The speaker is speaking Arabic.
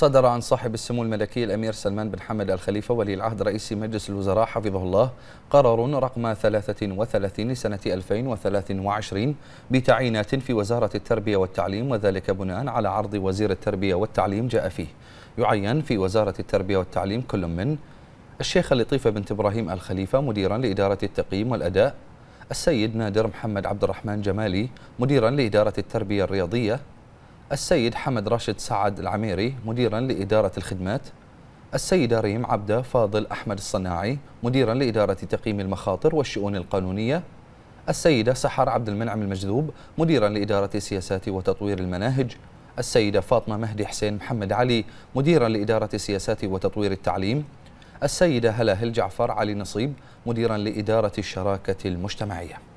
صدر عن صاحب السمو الملكي الأمير سلمان بن حمد الخليفة ولي العهد رئيس مجلس الوزراء حفظه الله قرار رقم 33 لسنة 2023 بتعيينات في وزارة التربية والتعليم وذلك بناء على عرض وزير التربية والتعليم جاء فيه يعين في وزارة التربية والتعليم كل من الشيخة لطيفة بنت إبراهيم الخليفة مديرا لإدارة التقييم والأداء السيد نادر محمد عبد الرحمن جمالي مديرا لإدارة التربية الرياضية السيد حمد راشد سعد العميري مديرا لإدارة الخدمات السيدة ريم عبدة فاضل أحمد الصناعي مديرا لإدارة تقييم المخاطر والشؤون القانونية السيدة سحر عبد المنعم المجذوب مديرا لإدارة سياسات وتطوير المناهج السيدة فاطمة مهدي حسين محمد علي مديرا لإدارة سياسات وتطوير التعليم السيدة هلا هل جعفر علي نصيب مديرا لإدارة الشراكة المجتمعية